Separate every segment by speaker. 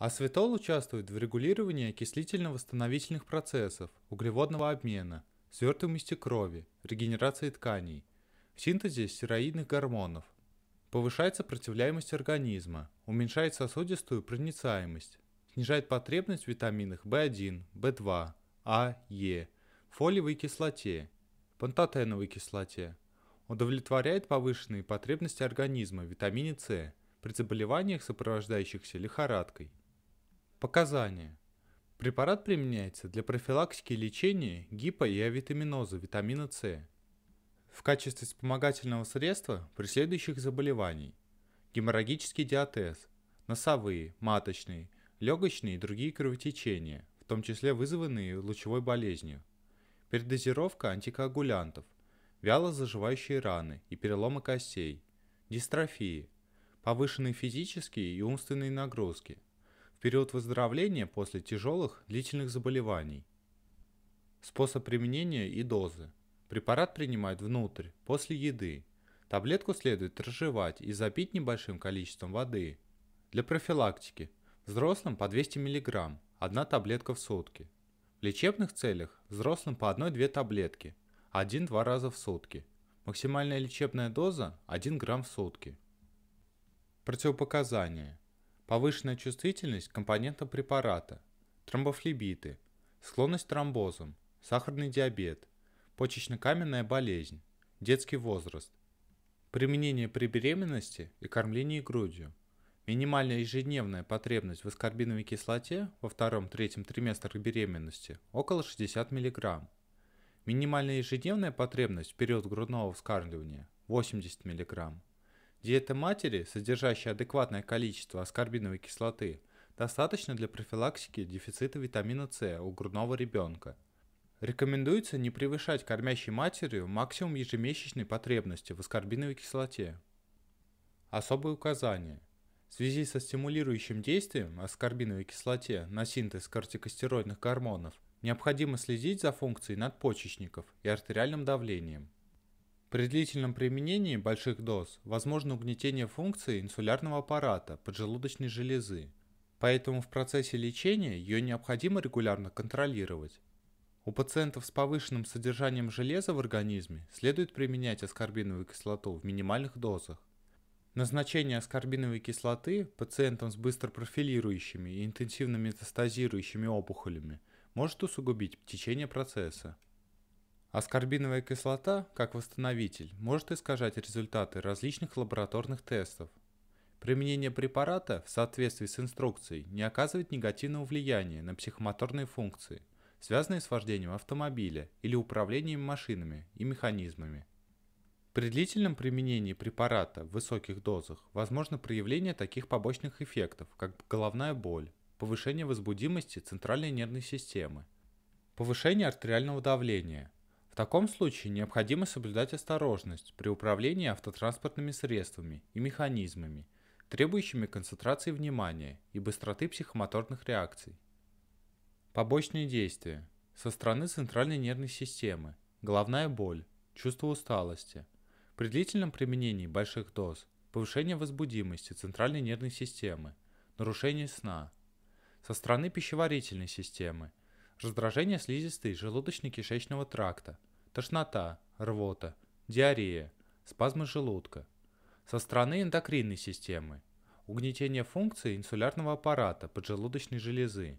Speaker 1: Асветол участвует в регулировании окислительно-восстановительных процессов, углеводного обмена, свертываемости крови, регенерации тканей, в синтезе стероидных гормонов, повышает сопротивляемость организма, уменьшает сосудистую проницаемость, снижает потребность в витаминах В1, В2, А, Е, фолиевой кислоте, пантотеновой кислоте, удовлетворяет повышенные потребности организма в витамине С при заболеваниях, сопровождающихся лихорадкой. Показания. Препарат применяется для профилактики и лечения гипо- и авитаминоза витамина С в качестве вспомогательного средства при следующих заболеваний. Геморрагический диатез, носовые, маточные, легочные и другие кровотечения, в том числе вызванные лучевой болезнью. Передозировка антикоагулянтов, вяло заживающие раны и переломы костей, дистрофии, повышенные физические и умственные нагрузки – период выздоровления после тяжелых длительных заболеваний. Способ применения и дозы. Препарат принимают внутрь, после еды. Таблетку следует разжевать и запить небольшим количеством воды. Для профилактики взрослым по 200 мг, одна таблетка в сутки. В лечебных целях взрослым по 1-2 таблетки, 1-2 раза в сутки. Максимальная лечебная доза 1 грамм в сутки. Противопоказания – повышенная чувствительность к компонентам препарата, тромбофлебиты, склонность к тромбозам, сахарный диабет, почечно-каменная болезнь, детский возраст, применение при беременности и кормлении грудью, минимальная ежедневная потребность в аскорбиновой кислоте во втором-третьем триместрах беременности около 60 мг, минимальная ежедневная потребность в период грудного вскармливания 80 мг, Диета матери, содержащая адекватное количество аскорбиновой кислоты, достаточно для профилактики дефицита витамина С у грудного ребенка. Рекомендуется не превышать кормящей матерью максимум ежемесячной потребности в аскорбиновой кислоте. Особые указания. В связи со стимулирующим действием аскорбиновой кислоте на синтез кортикостероидных гормонов необходимо следить за функцией надпочечников и артериальным давлением – при длительном применении больших доз возможно угнетение функции инсулярного аппарата поджелудочной железы, поэтому в процессе лечения ее необходимо регулярно контролировать. У пациентов с повышенным содержанием железа в организме следует применять аскорбиновую кислоту в минимальных дозах. Назначение аскорбиновой кислоты пациентам с быстро профилирующими и интенсивно метастазирующими опухолями может усугубить течение процесса. Аскорбиновая кислота, как восстановитель, может искажать результаты различных лабораторных тестов. Применение препарата в соответствии с инструкцией не оказывает негативного влияния на психомоторные функции, связанные с вождением автомобиля или управлением машинами и механизмами. При длительном применении препарата в высоких дозах возможно проявление таких побочных эффектов, как головная боль, повышение возбудимости центральной нервной системы, повышение артериального давления – таком случае необходимо соблюдать осторожность при управлении автотранспортными средствами и механизмами, требующими концентрации внимания и быстроты психомоторных реакций. Побочные действия. Со стороны центральной нервной системы, головная боль, чувство усталости. При длительном применении больших доз повышение возбудимости центральной нервной системы, нарушение сна. Со стороны пищеварительной системы – раздражение слизистой желудочно-кишечного тракта, тошнота, рвота, диарея, спазмы желудка. Со стороны эндокринной системы угнетение функции инсулярного аппарата поджелудочной железы,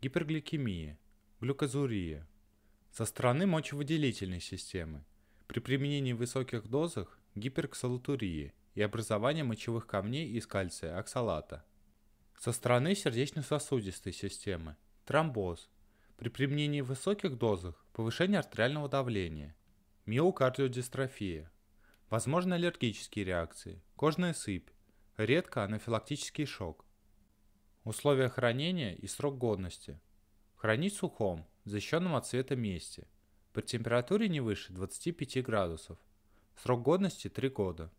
Speaker 1: гипергликемия, глюкозурия. Со стороны мочевыделительной системы при применении в высоких дозах гиперксалатурии и образование мочевых камней из кальция оксалата. Со стороны сердечно-сосудистой системы тромбоз, при применении высоких дозах повышение артериального давления, миокардиодистрофия, возможны аллергические реакции, кожная сыпь, редко анафилактический шок. Условия хранения и срок годности. Хранить в сухом, защищенном от света месте, при температуре не выше 25 градусов. Срок годности 3 года.